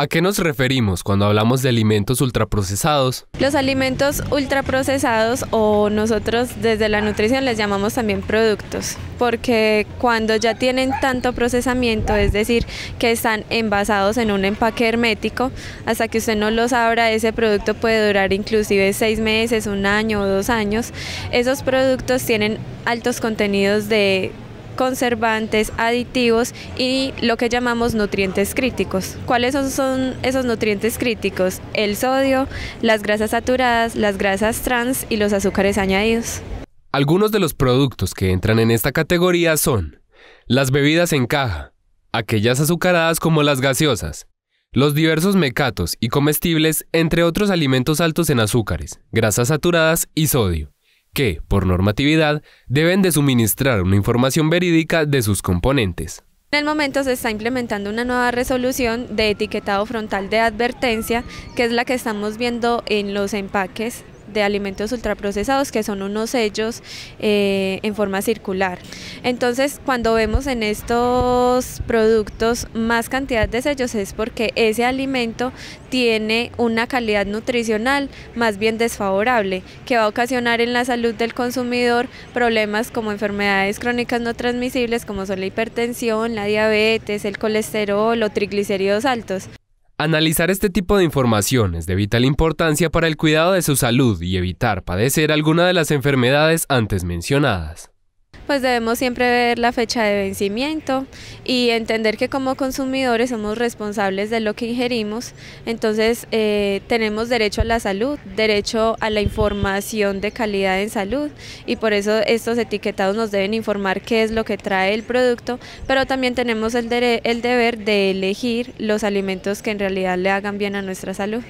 ¿A qué nos referimos cuando hablamos de alimentos ultraprocesados? Los alimentos ultraprocesados o nosotros desde la nutrición les llamamos también productos, porque cuando ya tienen tanto procesamiento, es decir, que están envasados en un empaque hermético, hasta que usted no los abra, ese producto puede durar inclusive seis meses, un año o dos años. Esos productos tienen altos contenidos de conservantes, aditivos y lo que llamamos nutrientes críticos. ¿Cuáles son esos nutrientes críticos? El sodio, las grasas saturadas, las grasas trans y los azúcares añadidos. Algunos de los productos que entran en esta categoría son las bebidas en caja, aquellas azucaradas como las gaseosas, los diversos mecatos y comestibles, entre otros alimentos altos en azúcares, grasas saturadas y sodio que, por normatividad, deben de suministrar una información verídica de sus componentes. En el momento se está implementando una nueva resolución de etiquetado frontal de advertencia, que es la que estamos viendo en los empaques de alimentos ultraprocesados, que son unos sellos eh, en forma circular. Entonces, cuando vemos en estos productos más cantidad de sellos es porque ese alimento tiene una calidad nutricional más bien desfavorable, que va a ocasionar en la salud del consumidor problemas como enfermedades crónicas no transmisibles, como son la hipertensión, la diabetes, el colesterol o triglicéridos altos. Analizar este tipo de información es de vital importancia para el cuidado de su salud y evitar padecer alguna de las enfermedades antes mencionadas pues debemos siempre ver la fecha de vencimiento y entender que como consumidores somos responsables de lo que ingerimos, entonces eh, tenemos derecho a la salud, derecho a la información de calidad en salud y por eso estos etiquetados nos deben informar qué es lo que trae el producto, pero también tenemos el deber de elegir los alimentos que en realidad le hagan bien a nuestra salud.